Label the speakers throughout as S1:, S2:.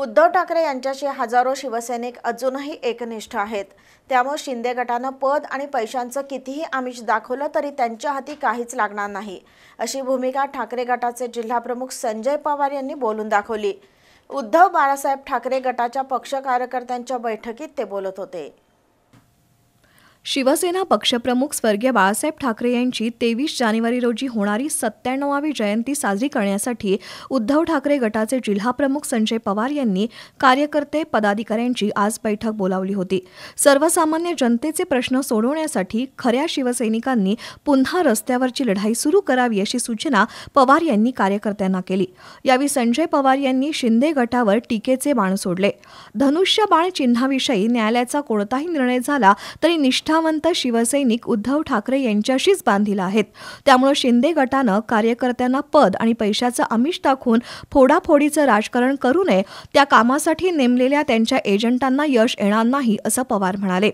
S1: उद्धव ठाकरे यांच्याशी हजारो शिवसैनिक अजूनही एकनिष्ठ आहेत त्यामुळे शिंदे गटानं पद आणि पैशांचं कितीही आमिष दाखवलं तरी त्यांच्या हाती काहीच लागणार नाही अशी भूमिका ठाकरे गटाचे जिल्हाप्रमुख संजय पवार यांनी बोलून दाखवली उद्धव बाळासाहेब ठाकरे गटाच्या पक्ष कार्यकर्त्यांच्या बैठकीत ते बोलत होते
S2: शिवसेना पक्षप्रमुख स्वर्गीय बाळासाहेब ठाकरे यांची तेवीस जानेवारी रोजी होणारी सत्त्याण्णवावी जयंती साजरी करण्यासाठी उद्धव ठाकरे गटाचे जिल्हाप्रमुख संजय पवार यांनी कार्यकर्ते पदाधिकाऱ्यांची आज बैठक बोलावली होती सर्वसामान्य जनतेचे प्रश्न सोडवण्यासाठी खऱ्या शिवसैनिकांनी पुन्हा रस्त्यावरची लढाई सुरू करावी अशी सूचना पवार यांनी कार्यकर्त्यांना केली यावेळी संजय पवार यांनी शिंदे गटावर टीकेचे बाण सोडले धनुष्य बाण चिन्हाविषयी न्यायालयाचा कोणताही निर्णय झाला तरी निष्ठा निष्ठावंत शिवसैनिक उद्धव ठाकरे यांच्याशीच बांधील आहेत त्यामुळे शिंदे गटानं कार्यकर्त्यांना पद आणि पैशाचं आमिष दाखवून फोडाफोडीचं राजकारण करू नये त्या कामासाठी नेमलेल्या त्यांच्या एजंटांना यश येणार नाही असं पवार म्हणाले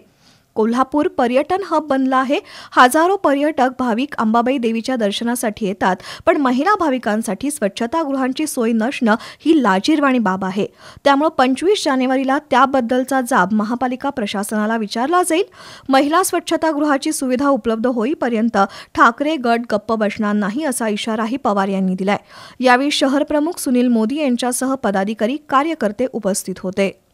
S2: कोल्हापूर पर्यटन हब बनला आहे हजारो पर्यटक भाविक अंबाबाई देवीच्या दर्शनासाठी येतात पण महिला भाविकांसाठी स्वच्छतागृहांची सोय नसणं ही लाजीरवाणी बाब आहे त्यामुळे पंचवीस जानेवारीला त्याबद्दलचा जाब महापालिका प्रशासनाला विचारला जाईल महिला स्वच्छतागृहाची सुविधा उपलब्ध होईपर्यंत ठाकरे गट गप्प बसणार नाही असा इशाराही पवार यांनी दिलाय यावेळी शहर प्रमुख सुनील मोदी यांच्यासह पदाधिकारी कार्यकर्ते उपस्थित होते